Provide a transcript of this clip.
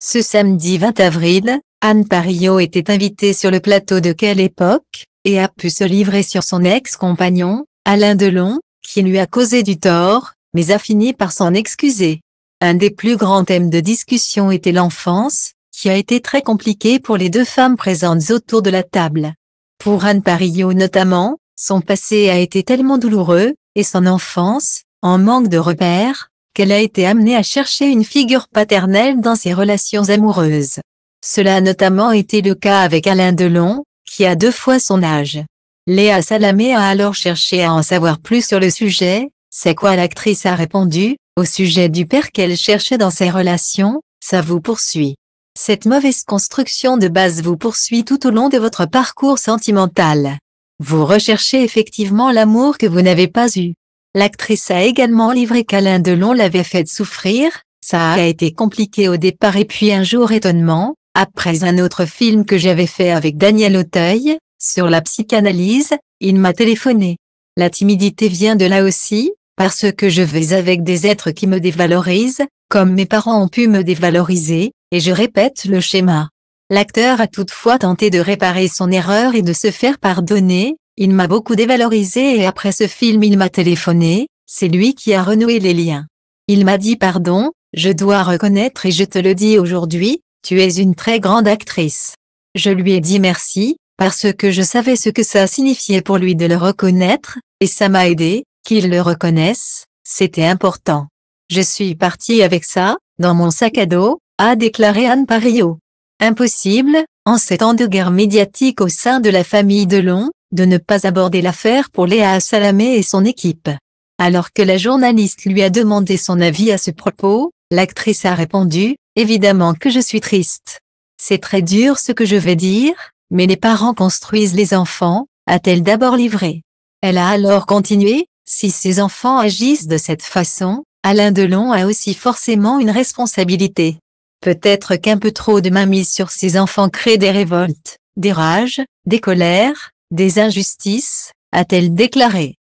Ce samedi 20 avril, Anne Parillot était invitée sur le plateau de Quelle époque, et a pu se livrer sur son ex-compagnon, Alain Delon, qui lui a causé du tort, mais a fini par s'en excuser. Un des plus grands thèmes de discussion était l'enfance, qui a été très compliquée pour les deux femmes présentes autour de la table. Pour Anne Parillot notamment, son passé a été tellement douloureux, et son enfance, en manque de repères, qu'elle a été amenée à chercher une figure paternelle dans ses relations amoureuses. Cela a notamment été le cas avec Alain Delon, qui a deux fois son âge. Léa Salamé a alors cherché à en savoir plus sur le sujet, c'est quoi l'actrice a répondu, au sujet du père qu'elle cherchait dans ses relations, ça vous poursuit. Cette mauvaise construction de base vous poursuit tout au long de votre parcours sentimental. Vous recherchez effectivement l'amour que vous n'avez pas eu. L'actrice a également livré qu'Alain Delon l'avait fait souffrir, ça a été compliqué au départ et puis un jour étonnement, après un autre film que j'avais fait avec Daniel Auteuil, sur la psychanalyse, il m'a téléphoné. La timidité vient de là aussi, parce que je vais avec des êtres qui me dévalorisent, comme mes parents ont pu me dévaloriser, et je répète le schéma. L'acteur a toutefois tenté de réparer son erreur et de se faire pardonner, il m'a beaucoup dévalorisé et après ce film il m'a téléphoné, c'est lui qui a renoué les liens. Il m'a dit pardon, je dois reconnaître et je te le dis aujourd'hui, tu es une très grande actrice. Je lui ai dit merci, parce que je savais ce que ça signifiait pour lui de le reconnaître, et ça m'a aidé, qu'il le reconnaisse, c'était important. Je suis partie avec ça, dans mon sac à dos, a déclaré Anne Pario. Impossible, en ces temps de guerre médiatique au sein de la famille Delon, de ne pas aborder l'affaire pour Léa Salamé et son équipe. Alors que la journaliste lui a demandé son avis à ce propos, l'actrice a répondu « Évidemment que je suis triste. C'est très dur ce que je vais dire, mais les parents construisent les enfants, a-t-elle d'abord livré. Elle a alors continué, si ses enfants agissent de cette façon, Alain Delon a aussi forcément une responsabilité. Peut-être qu'un peu trop de mainmise sur ses enfants crée des révoltes, des rages, des colères, des injustices, a-t-elle déclaré.